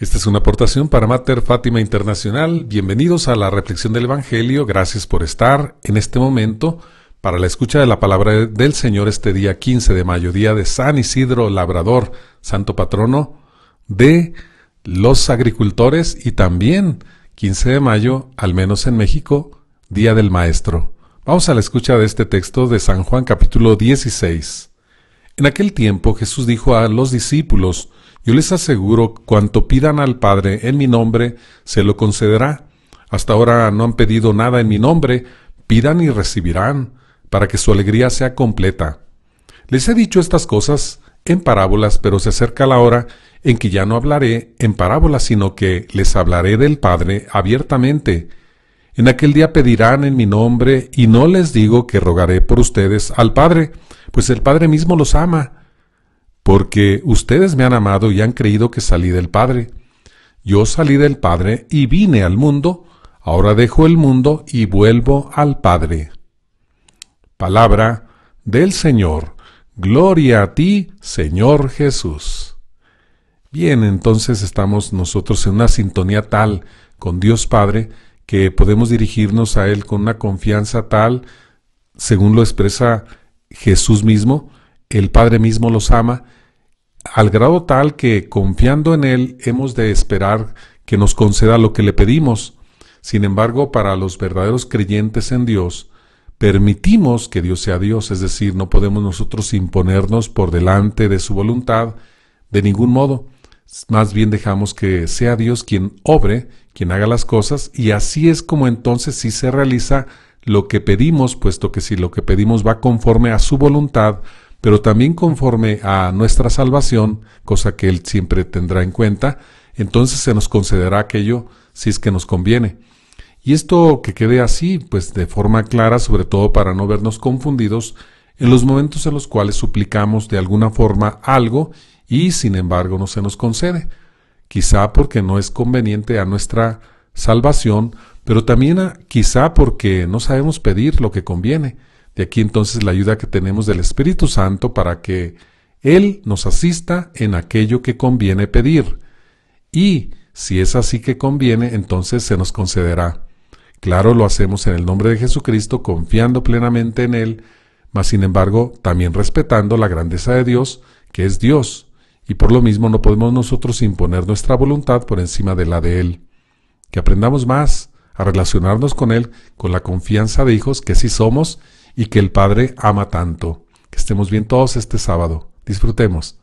Esta es una aportación para Mater Fátima Internacional. Bienvenidos a la reflexión del Evangelio. Gracias por estar en este momento para la escucha de la palabra del Señor este día 15 de mayo, día de San Isidro Labrador, santo patrono de los agricultores y también 15 de mayo, al menos en México, Día del Maestro. Vamos a la escucha de este texto de San Juan capítulo 16. En aquel tiempo Jesús dijo a los discípulos, Yo les aseguro, cuanto pidan al Padre en mi nombre, se lo concederá. Hasta ahora no han pedido nada en mi nombre, pidan y recibirán, para que su alegría sea completa. Les he dicho estas cosas en parábolas, pero se acerca la hora en que ya no hablaré en parábolas, sino que les hablaré del Padre abiertamente. En aquel día pedirán en mi nombre, y no les digo que rogaré por ustedes al Padre, pues el Padre mismo los ama, porque ustedes me han amado y han creído que salí del Padre. Yo salí del Padre y vine al mundo, ahora dejo el mundo y vuelvo al Padre. Palabra del Señor. Gloria a ti, Señor Jesús. Bien, entonces estamos nosotros en una sintonía tal con Dios Padre, que podemos dirigirnos a Él con una confianza tal, según lo expresa Jesús mismo, el Padre mismo los ama, al grado tal que confiando en Él hemos de esperar que nos conceda lo que le pedimos. Sin embargo, para los verdaderos creyentes en Dios, permitimos que Dios sea Dios, es decir, no podemos nosotros imponernos por delante de su voluntad de ningún modo. Más bien dejamos que sea Dios quien obre quien haga las cosas, y así es como entonces si se realiza lo que pedimos, puesto que si lo que pedimos va conforme a su voluntad, pero también conforme a nuestra salvación, cosa que Él siempre tendrá en cuenta, entonces se nos concederá aquello si es que nos conviene. Y esto que quede así, pues de forma clara, sobre todo para no vernos confundidos, en los momentos en los cuales suplicamos de alguna forma algo y sin embargo no se nos concede quizá porque no es conveniente a nuestra salvación, pero también quizá porque no sabemos pedir lo que conviene. De aquí entonces la ayuda que tenemos del Espíritu Santo para que Él nos asista en aquello que conviene pedir. Y si es así que conviene, entonces se nos concederá. Claro, lo hacemos en el nombre de Jesucristo, confiando plenamente en Él, mas sin embargo también respetando la grandeza de Dios, que es Dios, y por lo mismo no podemos nosotros imponer nuestra voluntad por encima de la de Él. Que aprendamos más a relacionarnos con Él con la confianza de hijos que sí somos y que el Padre ama tanto. Que estemos bien todos este sábado. Disfrutemos.